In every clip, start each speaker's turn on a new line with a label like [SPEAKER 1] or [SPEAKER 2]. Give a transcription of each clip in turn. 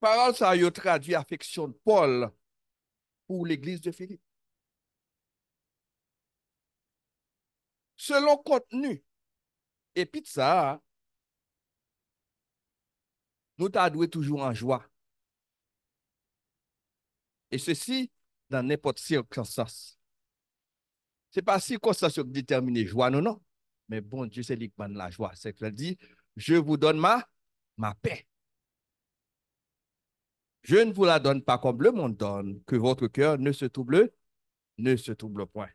[SPEAKER 1] Paral sa yo tradu a feksyon Paul pou l'Eglise de Philippe. Selon kontenu epit sa, nou ta adouye toujou an jwa. E se si nan nepot sirkonsans. Se pa sirkonsans yo ki dit termine jwa, non, non. Men bon, di se likman la jwa. Se kwen di, je vou don ma, ma pey. Je ne vous la donne pas comme le monde donne, que votre cœur ne se trouble, ne se trouble point.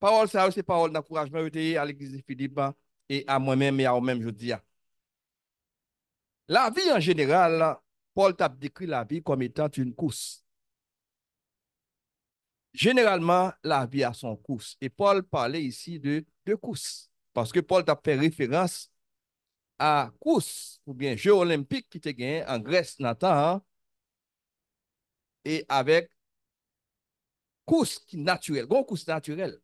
[SPEAKER 1] Parole, ça, c'est parole d'encouragement à l'église de Philippe hein, et à moi-même et à vous-même, je dis. Hein. La vie en général, Paul t'a décrit la vie comme étant une course. Généralement, la vie a son course. Et Paul parlait ici de, de course. Parce que Paul t'a fait référence A kous ou gen je olympik ki te gen an gres natan. E avek kous ki naturel. Gon kous naturel.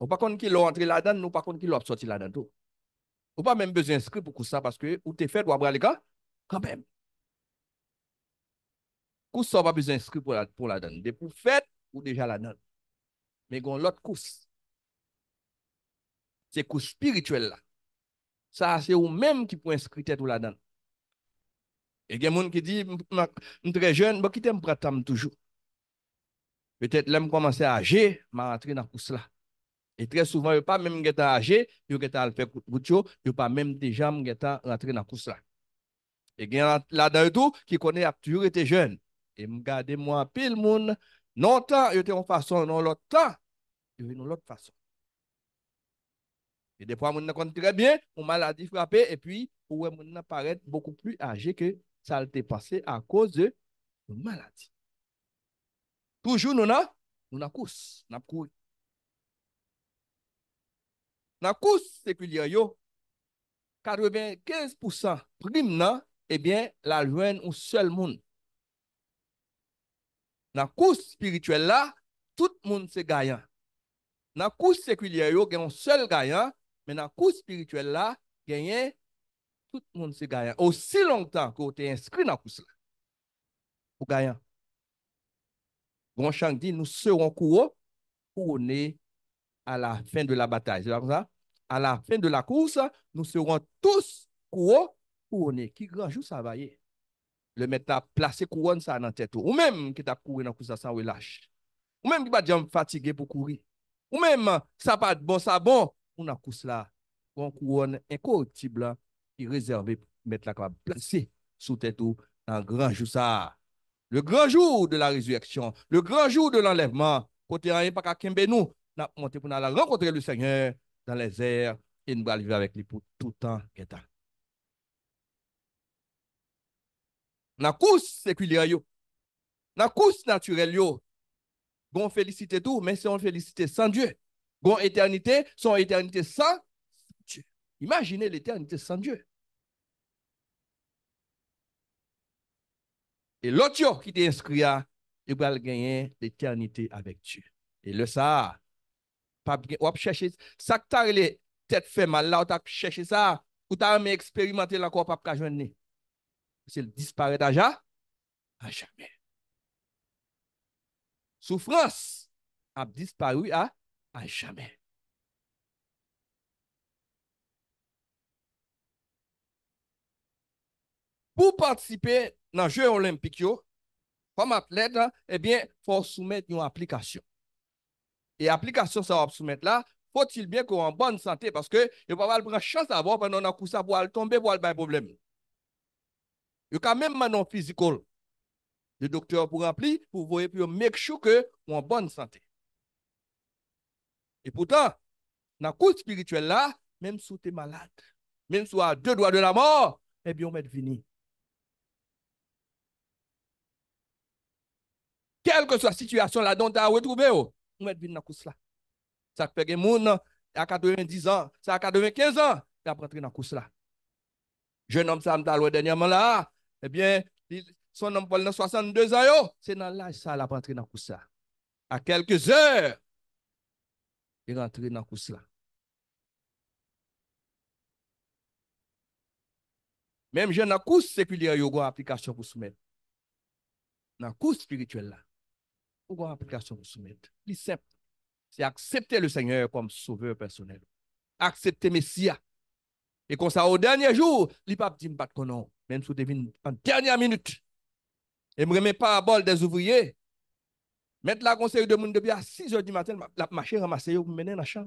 [SPEAKER 1] Ou pa kon ki lo antre la dan nou pa kon ki lo apsoti la dan tou. Ou pa menm bezenskri pou kous sa. Paske ou te fed wabra legan. Kampen. Kous sa wap bezenskri pou la dan. De pou fed ou deja la dan. Men gon lot kous. Se kous spirituel la. Sa se ou menm ki pou inskritet ou la dan. E gen moun ki di, mwen tre jen, bo ki te mpratam toujou. Petet lem komanse aje, mwen rentre nan kous la. E tre souvan, yo pa menm gen ta aje, yo gen ta alfe koutyo, yo pa menm deja mwen gen ta rentre nan kous la. E gen la dan ou tou, ki kone ap tou yon rete jen. E mwen gade moun apil moun, nan ta yon te yon fason, nan lot ta, yon yon lot fason. E depwa moun nan kontrebyen, moun maladi frape, e pi pou moun nan paret bokou pli age ke salte pase a koze moun maladi. Toujou nou nan, nou nan kous, nan kous. Nan kous sekwilya yo, kadwebyen 15% prim nan, ebyen la lwen ou sel moun. Nan kous spirituel la, tout moun se gayan. Nan kous sekwilya yo gen ou sel gayan, Mè nan kous spirituel la, genyen, tout moun se gayan. Osi longtan ki ou te inskri nan kous la, pou gayan. Gon chanke di, nou seron kouro, kouro ne, a la fin de la batay. A la fin de la kous, nou seron tous kouro, kouro ne, ki granjou sa baye. Le mè ta plase kouron sa nan tètou. Ou mèm ki ta kouro nan kous sa, sa ou e lâche. Ou mèm ki pa diyan fatige pou kouro. Ou mèm, sa pat bon, sa bon. ou na kous la, pou an kouwone e kouwotib la, ki rezerve met la kwa blansi, sou tèt ou nan granjou sa. Le granjou de la rezueksyon, le granjou de l'enlèvement, kote rayen pa kakimbe nou, nan monte pou nan la renkotre le seigneur, dan le zèr, e nou balive avèk li pou toutan ketan. Na kous sekwilya yo, na kous naturel yo, gon felisite tou, men se on felisite san dieu, Gon éternité, son éternité sans Dieu. Imaginez l'éternité sans Dieu. Et l'autre qui t'est inscrit, il va gagner l'éternité avec Dieu. Et le ça, pas ou chercher ça que t'as les fait mal là, ou t'as cherché ça, ou t'as même expérimenté là quoi pas joindre. C'est le déjà, à jamais. Souffrance a disparu à Ay chame. Pou patisipe nan jwe olimpik yo, fam atlet, ebyen, eh fò soumet yon aplikasyon. E aplikasyon sa wap soumet la, fò tilbyen kwen an ban sante, paske yon wap aval pran chans avon pan nan akousa wap al tombe, wap al bay problem. Yon kamem manon fizikol. Yon doktor pou rempli, pou voye pou yon mek chouke, wap an ban sante. E poutan, nan kous spirituel la, menm sou te malade, menm sou a de doa de la mor, e bi yon met vini. Kelke sou a situasyon la don te a wetroube yo, yon met vini nan kous la. Sakpege moun, a 90 an, sa a 95 an, yon ap rentri nan kous la. Je nanm sa mta alwe denyaman la, e bi son nanm pol nan 62 an yo, se nan la yon sa ap rentri nan kous la. A kelke zèr, E rentre nan kous la. Mem jen nan kous sepilye yo go aplikasyon kous men. Nan kous spirituel la. Yo go aplikasyon kous men. Li sep. Se aksepte le seigneur kom souveur personel. Aksepte messia. E konsa ou denye jou, li pap di mbat konon. Mem sou devine en denye minute. E mremen pa bol de zouvriye. Met la gonseri de moun debi a 6h di maten, la ap mache ramase yo mwenen a chan.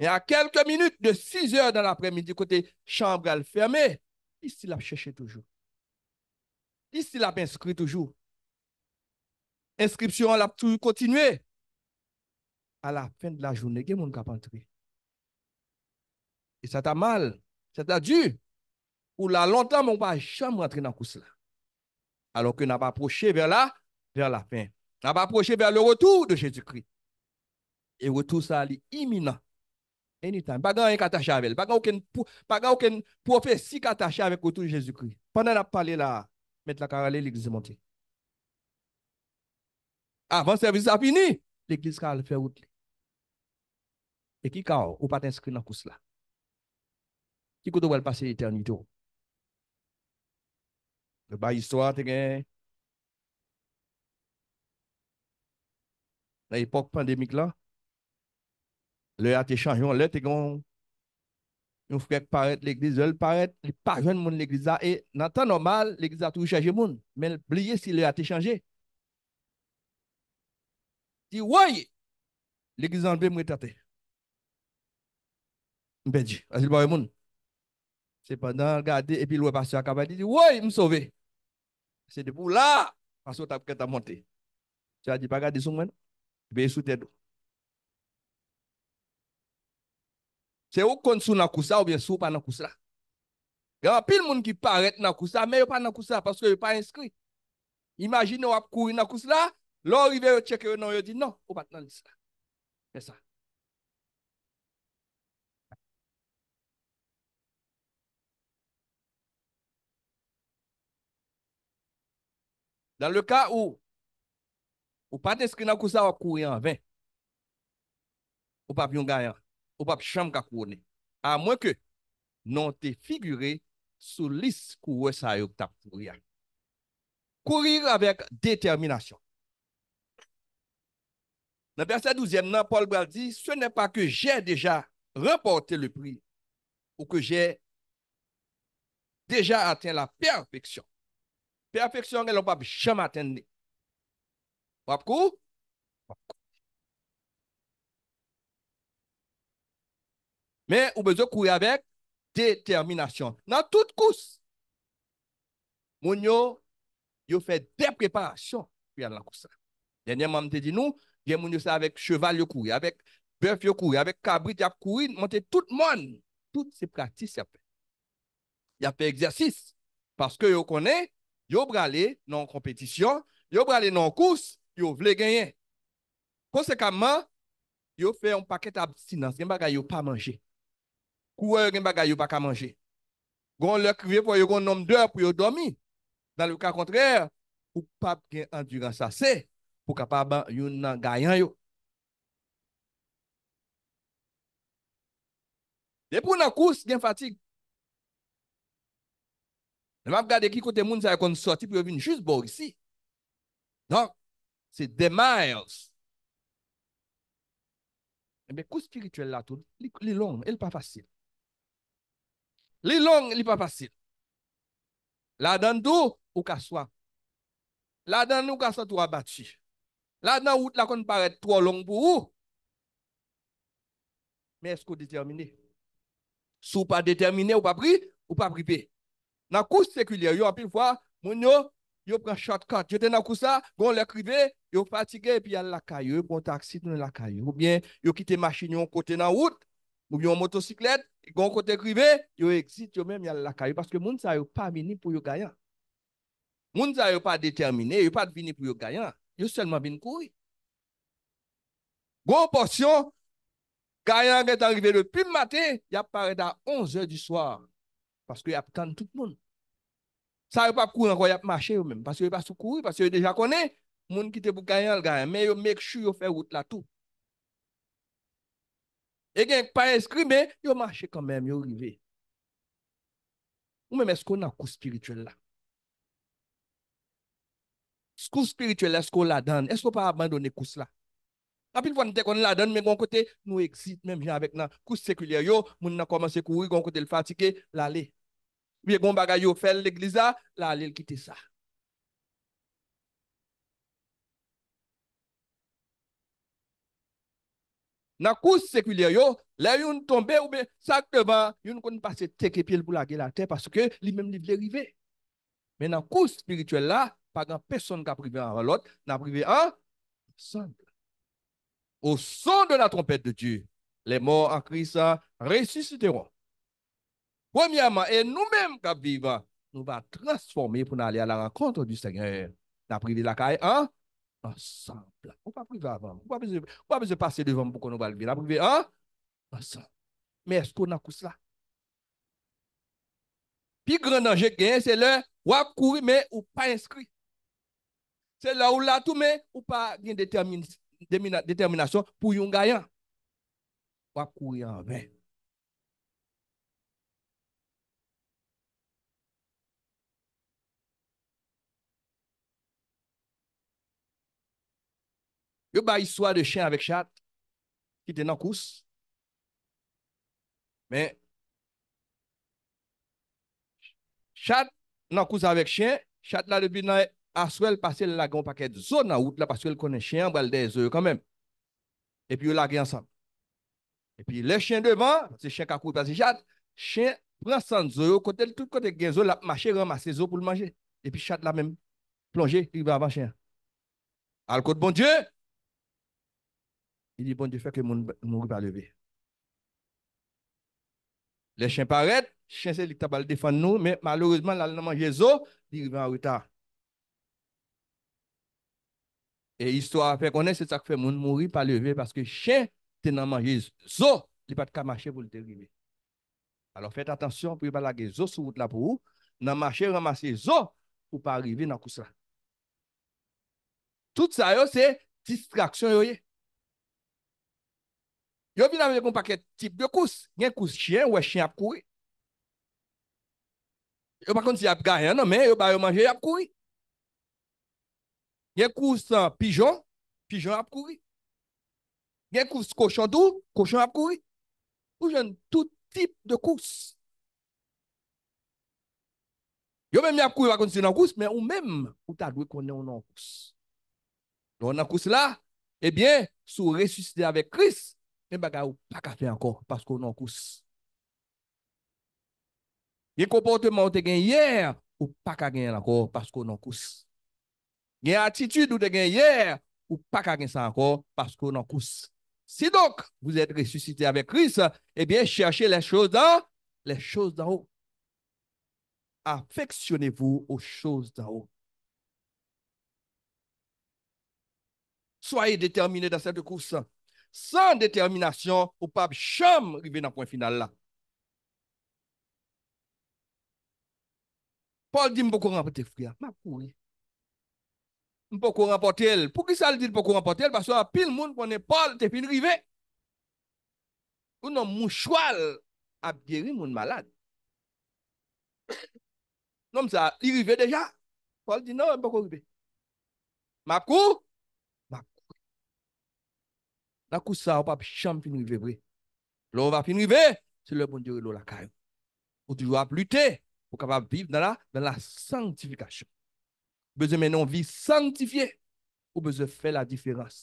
[SPEAKER 1] E a kelke minute de 6h dan apre midi, kote chan bral ferme, disi la ap cheche toujou. Disi la ap inskri toujou. Inskripsyon la ap toujou kontinwe. A la fen de la jounne, gen moun kap antre. E sa ta mal, sa ta du, ou la lontan moun pa chan mwen antre nan kous la. Alok yon ap ap proche ver la, Ver la fin. Na pa aproche ver le retour de Jésus-Christ. E retour sa li imina. Anytime. Pagan yon kata chavelle. Pagan yon profesi kata chavelle koutou Jésus-Christ. Pendan la pale la, met la karale li gizemote. Avan servise a fini, li giz ka al fe wote li. E ki ka ou? Ou pa te inskri nan kous la? Ki koutou wèl pase eternito? Le ba yiswa te gen? dans l'époque pandémique là, le a été changé en lettre et qu'on un que paraît l'église, il paraît, il pas jeune monde l'église et dans le temps normal, l'église a toujours changé monde, mais oublié si le a été changé. Dit oui, l'église enlevé moi tenter. M'perdu, parce qu'il pas monde. C'est pendant regarder et puis le pasteur a dit oui, me sauver. C'est de pour là parce que tu as monté. Tu as dit pas regarder son monde. Bè sou tè do. Se ou konsou na kousa, ou bè sou pa na kousa. Ya apil moun ki paret na kousa, mè yo pa na kousa, paske yo pa inskri. Imagin yo ap kouri na kousa, lò rive yo tjek yo nan yo di, non, ou pat nan lisa. Mè sa. Dan le ka ou, Ou pati eskri nan kousa wak kouri an vè. Ou pap yon gayan. Ou pap chanm kak kourne. A mwen ke nan te figure sou lis kou wè sa yo tap kouri an. Kourir avèk determinasyon. Nan versè douzèm nan Paul Brail di se nè pa ke jè deja reporte le pri ou ke jè deja atèn la perpeksyon. Perpeksyon gen lò pap chanm atèn ne. Wap kou? Wap kou. Men, oubezo kouye avek determinajyon. Nan tout kous. Moun yo, yo fe depreparasyon kouye la kousan. Denye mamte di nou, gen moun yo sa avek cheval yo kouye, avek beuf yo kouye, avek kabrit yo kouye, monte tout moun. Tout se pratise ya fe. Ya fe egzersis. Paske yo konen, yo brale nan kompetisyon, yo brale nan kous, yo vle genyen. Konsekaman, yo fe yon paket abstinans, gen bagay yo pa manje. Kouwe yo gen bagay yo pa ka manje. Gon lè krive pou yo gon nom dèr pou yo domi. Dan lè yon ka kontrè, ou pap gen enduransase, pou ka pa ban yon nan gayan yo. Depou nan kous, gen fatig. Nan map gade ki kote moun, sa yon kon soti pou yo vin jis bo yisi. Donk, Se demayels. Mbe eh kous spirituel la tou, li long, li pa fasil. Li long, li pa fasil. La dan do, ou ka swa. La dan ou ka swa tou abachi. La dan ou la kon paret tou ou long pou ou. Me esko determine. Sou pa determine ou pa pri, ou pa pripe. Na kous sekulier, yo apil fwa, moun yo... yo pren shortcut, yo ten akousa, gon lè krive, yo patike, pi yal lakay, yo yon kontak sit nou lakay, oubyen, yo kite machin yon kote nan wout, oubyen yon motosiklet, yon kote krive, yo exit yon mèm yal lakay, paske moun sa yon pa vini pou yon gayan. Moun sa yon pa determine, yon pa vini pou yon gayan, yon selman bin koui. Gon porsyon, gayan gen t'arrivé lè pi matè, yon parè da 11è di swam, paske yon apikan tout moun. Sa yo pa kou an kou yap mache yo men, pas yo yo pa sou kou, pas yo yo deja konen, moun ki te pou kanyan lgan, men yo mek chou yo fe wout la tou. E genk pa eskri men, yo mache kanmen, yo rive. Ou men, eskou nan kous spirituel la? Kous spirituel la, eskou la dan, eskou pa abandonen kous la? Kapil fwante konen la dan, men kon kote nou exit, men mwen avèk nan kous sekulier yo, moun nan komanse kou, kon kote l fatike, lale. Biye gom bon bagay yo fel l'egliza, la alil kite sa. Na kous sekwilya yo, la yon tombe oube sakteba, yon kon pase tekepil pou lage la te, paske li mem li vlerive. Men na kous spirituel la, pa gan peson ka prive an valot, na prive an sand. Ou son de la trompet de Diyo, le mor akri sa resisiteron. Premiyaman, e nou menm ka vivan, nou va transforme pou nan alè a la renkontre du Seigneur. Nan privi lakay, an? Ansan. Ou pa privi avan? Ou pa bezè pase devan pou kon nou valvi? Nan privi, an? Ansan. Mè esko nan kous la? Pi grenanje gen, se lè, wakuri men ou pa inskri. Se lè ou latou men, ou pa gen determinasyon pou yon gayan. Wakuri avan. Yo ba yi swa de chen avèk chat, ki te nan kous. Men, chat nan kous avèk chen, chat la depi nan aswel pase l lagon pakèt zo nan wout la, paswèl konen chen, wèl den zo yo kanmèm. E pi yo lage ansam. E pi lè chen devan, se chen kakou pase chat, chen pransan zo yo, kote l tout kote gen zo, la mache ramase zo pou l manje. E pi chat la mèm plonje, yi vè avan chen. Al kote bon diè, di bon di fè ke moun mouri pa leve. Le chen pa red, chen se li kta bal defan nou, men malourezman la nan manje zo, di ribe an ruta. E istwa fè konen se tak fè moun mouri pa leve, paske chen te nan manje zo, li pat ka manje pou li te rive. Alo fète atensyon, pou li balage zo sou vout la pou ou, nan manje ramase zo, pou pa rive nan kous la. Tout sa yo se distraksyon yo ye. Yo vin avec un paquet type de course. Il y a une course chien, ou chien à courir. Yo pas contre si y a non, mais yo ba yo manger, à courir. Il y a une course euh, pigeon, pigeon à courir. Il y a une course cochon doux, cochon à courir. Ou jen tout type de course. Yo même y a courir, pas contre si dans course, mais ou même, ou ta doué connaît ou nan course. Dans la course là, eh bien, sous ressuscité avec Christ, men bagay ou pas ka fe encore parce qu'on nan course et ou te gen hier ou pas ka gagner encore parce ou en course Gen attitude ou te gen hier ou pas ka gagner ça encore parce qu'on en kous. Si donc, vous êtes ressuscité avec Christ, eh bien, cherchez les choses d'en les choses d'en haut. Affectionnez-vous aux choses d'en haut. Soyez déterminés dans cette course. San determinasyon ou pa ap chom ribe nan pwen final la. Paul di mpoko rampote fria. Mpoko rampote el. Pou ki sa li di mpoko rampote el? Baso apil moun pwene Paul tepin ribe. Ou nan moun chwal ap diri moun malade. Non msa, li ribe deja. Paul di nan mpoko ribe. Mpoko ribe. Na kousa wap ap chan finrive vre. Lo wap finrive, se le bon diyori lo lakay. Wap lute, wap kapap viv nan la santifikasyon. Beze menon vi santifiye, wap beze fe la diferans.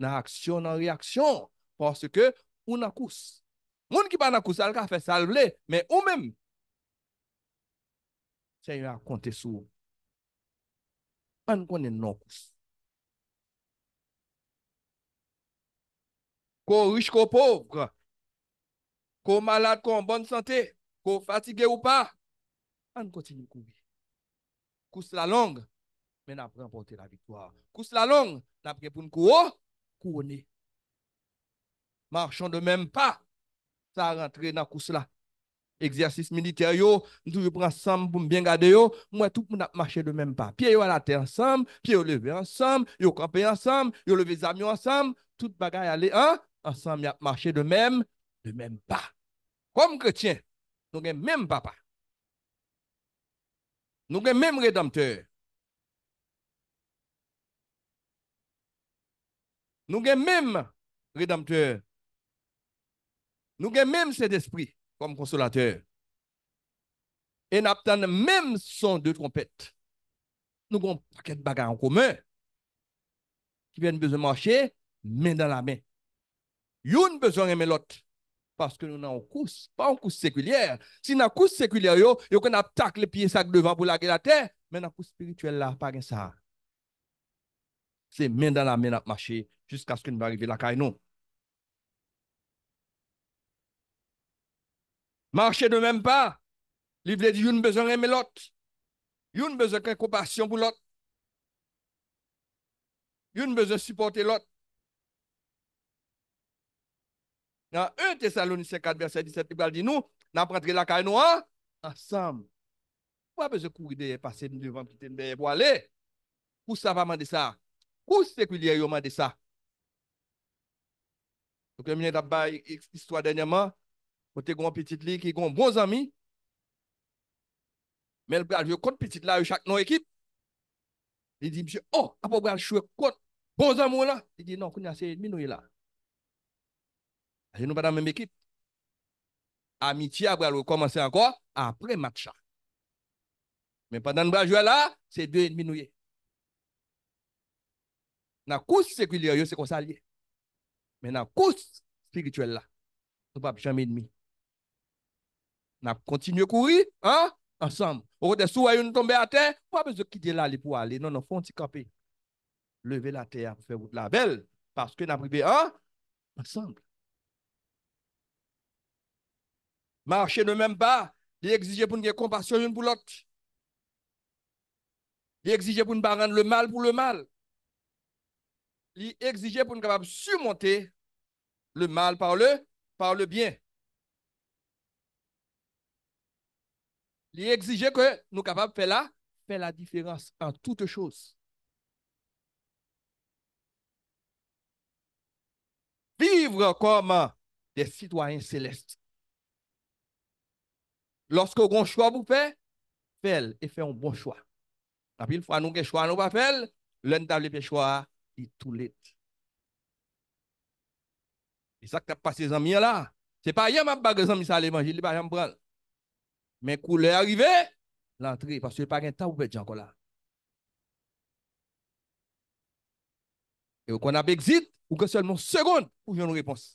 [SPEAKER 1] Nan aksyon, nan reaksyon, porske ou na kous. Moun ki pa na kous alka fe sal vle, me ou men. Se yon akonte sou. Pan konen nan kous. qu'on riche, qu'on pauvre, qu'on malade, qu'on bonne santé, qu'on fatigué ou pas, on continue de courir. Course la longue, mais n'a pas remporté la victoire. Course la longue, n'a pas pour une Marchons de même pas, ça rentre dans la course là. Exercice militaire, yo, nous prendre ensemble pour bien garder yo. Moi, tout le monde a de même pas. Pieds à la terre ensemble, pieds levés ensemble, yo camper ensemble, yo levé les amis ensemble, toute bagaille aller, hein? Asan mi ap mache de mèm, de mèm pa. Kom kretien, nou gen mèm papa. Nou gen mèm redempteur. Nou gen mèm redempteur. Nou gen mèm sèd esprit, kom konsolateur. En ap tan mèm son de trompette. Nou kon pakèd baga an komè. Ki vèm vèm mache, mèm dan la mèm. Youn bezon reme lot. Paske nou nan an kous. Pa an kous sekwilyer. Si nan kous sekwilyer yo, yo kon ap tak le piye sak devan pou lage la ten. Men ap kous spirituel la pa gen sa. Se men dan amen ap mache jiskaske nou barrive lakay nou. Marche de men pa. Livre di youn bezon reme lot. Youn bezon kre kompasyon pou lot. Youn bezon supporte lot. nan e te salouni se kat versay di sepibral di nou, nan prantre la kay nou an, asam, wap e ze kou ideye pase di devan piten beye wale, kou sa va mande sa, kou se kou liye yo mande sa, yo kemine dabay, istwa denyaman, pote goun piti li, ki goun bon zami, men bral yo kont piti la, yo chak nou ekip, li di bje, oh, apo bral chwe kont bon zamo la, li di nan koun yase minoye la, Ajen nou pa dan menm ekip. Amiti apre alwou komanse anko, apre matcha. Men pa dan nou pa jouè la, se dwe enn minouye. Na kous se kou liyo, yo se konsa liye. Men na kous spirituel la, sou pa jame enn min. Na kontinye kouri, an, ansanm. Ou kote sou a yon nou tombe a ten, wap e zo kide la li pou a li, nou nou fon ti kape. Leve la ten, apos fe vout la bel, paske nan pribe an, ansanm. marcher le même pas, il exige pour une compassion une pour l'autre. Il pour ne pas rendre le mal pour le mal. Il exige pour nous capable surmonter le mal par le, par le bien. Il exige que nous capables de faire la différence en toutes choses. Vivre comme des citoyens célestes. Lorske yon kon chwa pou fè, fèl e fè yon bon chwa. Tapil fwa nou ke chwa nou pa fèl, lèn tabli pe chwa, yi tou let. E sak tap pa se zanmye la, se pa yon map bag zanmye sa alemanje, li pa yon bran. Men kou lè arrive, lantri, pas yon pa gen ta pou fè diyan kon la. E wè kon ap exit, ou ke selman segoun pou joun repons.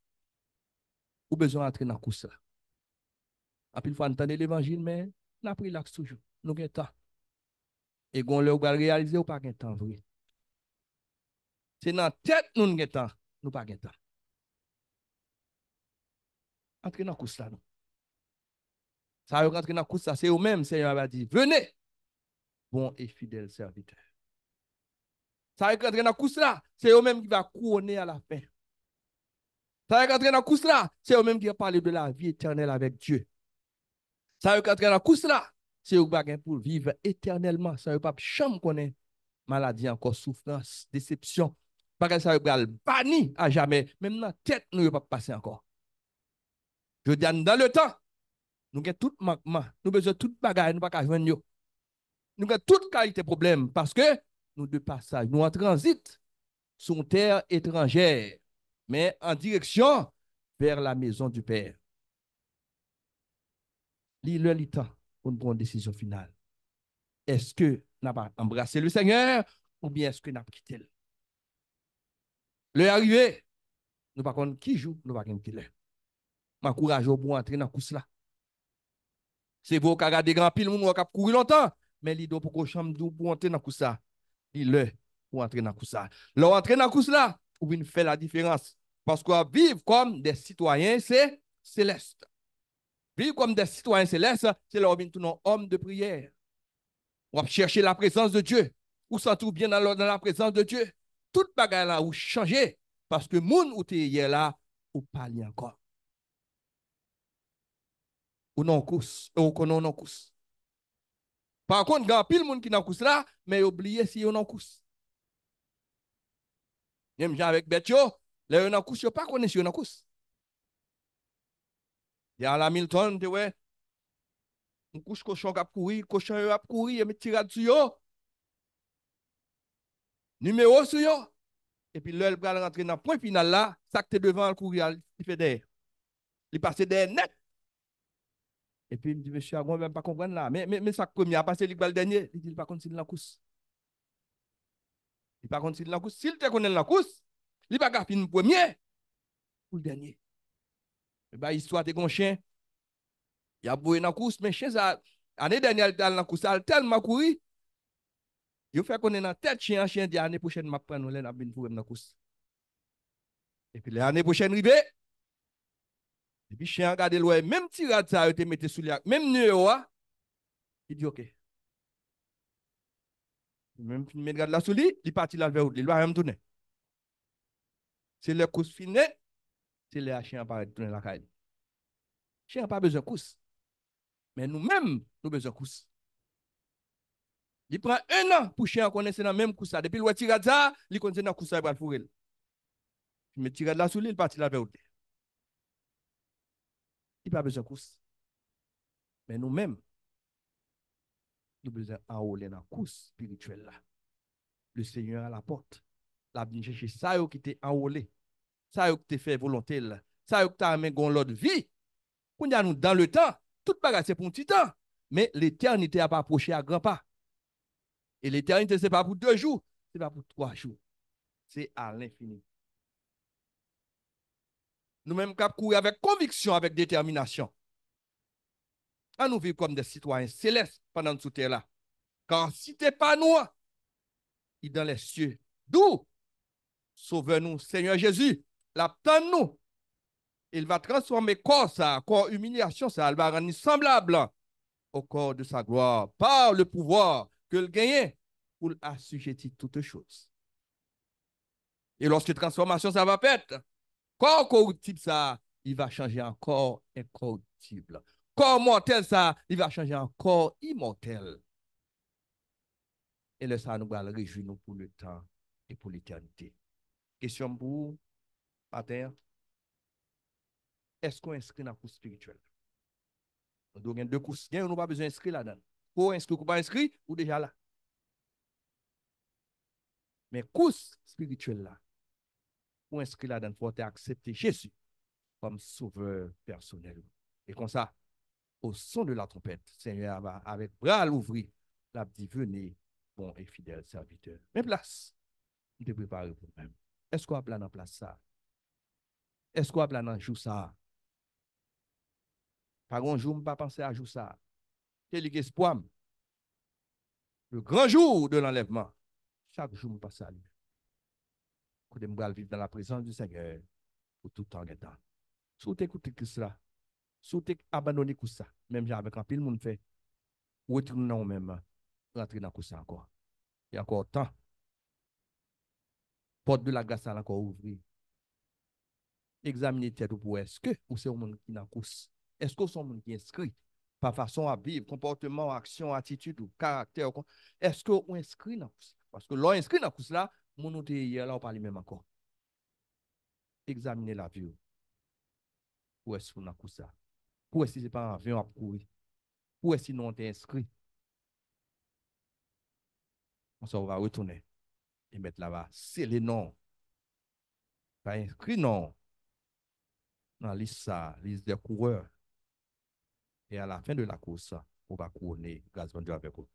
[SPEAKER 1] Ou bezon antre nan kous la. A pil fwa antene l'evangil men, nan apri laks soujou, nou gen tan. E goun le ou gwa realize ou pa gen tan vwil. Se nan tet nou gen tan, nou pa gen tan. Antre nan kous la nou. Sa yon antre nan kous la, se yo men, se yo ava di, vwene, bon e fidel servite. Sa yon antre nan kous la, se yo men, ki va kou o ne a la pen. Ça veut dans c'est eux-mêmes qui ont parlé de la vie éternelle avec Dieu. Ça veut entrer dans course c'est eux pour vivre éternellement. Ça veut pas chambre qu'on est maladie encore, souffrance, déception. Parce que ça veut banni à jamais. Même dans la tête, nous ne pas passer encore. Je dis, dans le temps, nous avons tout manquement, nous avons besoin de tout bagaille, nous ne pouvons pas joindre. Nous avons toute qualité de problème parce que nous de passage, nous en transit sur terre étrangère. men an direksyon per la mezon du pey. Li le li tan pou nou bon desisyon final. Eske nan pa embrase le seigneur ou bien eske nan pa kitel. Le a rye, nou pa kon ki jou, nou pa genke le. Ma kouraj ou pou an tre nan kous la. Se pou kagade gran pil, moun wak ap kouri lontan, men li do pou kou chanm dou pou an tre nan kous la. Li le pou an tre nan kous la. Lou an tre nan kous la, ou bin fè la diferans. Parce que vivre comme des citoyens célestes. Vivre comme des citoyens célestes, c'est leur nos homme de prière. On va chercher la présence de Dieu. Ou ça trouve bien dans, la présence de Dieu. Toute bagarre là ou changer parce que monde qui hier là ou pas encore. Ou non course, ou non Par contre, il y a pile monde qui n'a course là, mais oublié si on en course. Même gens avec Betio, Le yo nan kous yo pa konen si yo nan kous. Ya la mil ton te we. N kous kousho kap kouri. Kousho yo ap kouri. E me tirad sou yo. Numero sou yo. E pi le el pral rentre nan pon final la. Sak te devan al kouri al. Li pase de net. E pi mi di veche agon. Ve pa konwen la. Me sak komi a pase lik bal denye. Li pa konen si yo nan kous. Li pa konen si yo nan kous. Si yo te konen nan kous. Li pa ka fin mpwemye, pou l denye. E ba yiswa te kon chen, ya bouye nan kous, men chen sa, ane denye al tal nan kous, al tal makouri, yo fe konen nan tet chen, chen di ane pou chen ma pren, ou lè nan bin pou wèm nan kous. E pi lè ane pou chen rive, e pi chen gade lwè, e, menm ti rad sa yote mette souli ak, menm nye yowa, ki di yoke. Menm fin mi gade la souli, li pati la lwè ou, li lwè yom tounè. Se lè kous finè, se lè a chen apare di tounen lakay. Chen apare bezè kous. Men nou men nou bezè kous. Di pran enan pou chen akonese nan men kousa. Depi l wè tira dza, li konse nan kousa yi e pral furel. Jme tira dla sou li, l pati la ve ou de. Di pa bezè kous. Men nou men nou bezè a ou lè nan kous pirituel la. Le seyon an la pote. la binjeche sa yo ki te anwole, sa yo ki te fe volontel, sa yo ki ta amengon lode vi, pou nyan nou dan le tan, tout bagay se pou mti tan, men l'eternite ap aposhe a gran pa, e l'eternite se pa pou 2 jou, se pa pou 3 jou, se al infini. Nou menm kap kouye avek konviksyon, avek determinasyon, an nou vi kon de sitwanyen seles, pandan sou tè la, kan si te pa nou, ki dan le sye d'ou, Sauve-nous, Seigneur Jésus. L'attends-nous. Il va transformer corps ça, corps humiliation ça, il va rendre semblable au corps de sa gloire par le pouvoir que le gagne pour assujettir toutes choses. Et lorsque transformation ça va être, corps corruptible ça, il va changer en corps incorruptible. Corps mortel ça, il va changer en corps immortel. Et le ça nous va réjouir pour le temps et pour l'éternité. Question pour Pater, Est-ce qu'on inscrit dans le cours spirituel? Donc, il y deux courses. Il n'y pas besoin d'inscrire là-dedans. Pour inscrire ou pas inscrire, ou déjà là. Mais cours spirituel là, pour inscrire là-dedans, il faut accepter Jésus comme sauveur personnel. Et comme ça, au son de la trompette, Seigneur va avec bras l'ouvrir, l'a dit, venez, bon et fidèle serviteur. Mets place. Il te prépare pour vous-même. Esko ap la nan plasa? Esko ap la nan jousa? Pa gonjou m pa panse a jousa? Telik espo am? Le granjou de l'enleveman? Chak jou m pa sali? Kou de m gal vide dan la prezant di se gèl, ou tout an gètan. Sou te kouti kousra? Sou te abanoni kousa? Mèm jè avèk an pil moun fè? Ou eti nou nan ou mèm? Rantri nan kousa ankon? Y e ankon otan? Porte de la gasa la kwa ouvri. Eksamine tèt ou pou eske ou se ou moun ki nakous. Eske ou son moun ki inskri. Pa fason a bi, komporteman, aksyon, atitude ou karakter. Eske ou inskri nakous. Paske lò inskri nakous la, moun ou te yè la ou pali mèm akon. Eksamine la vyon. Ou eske ou nakous la. Ou eske se pa avyon ap kouye. Ou eske nou an te inskri. On se ou va wetounet. E met la va, se le nan. Pa inskri nan. Nan lis sa, lis de koure. E a la fin de la kouse, ou pa koune, gazman diwa pekou.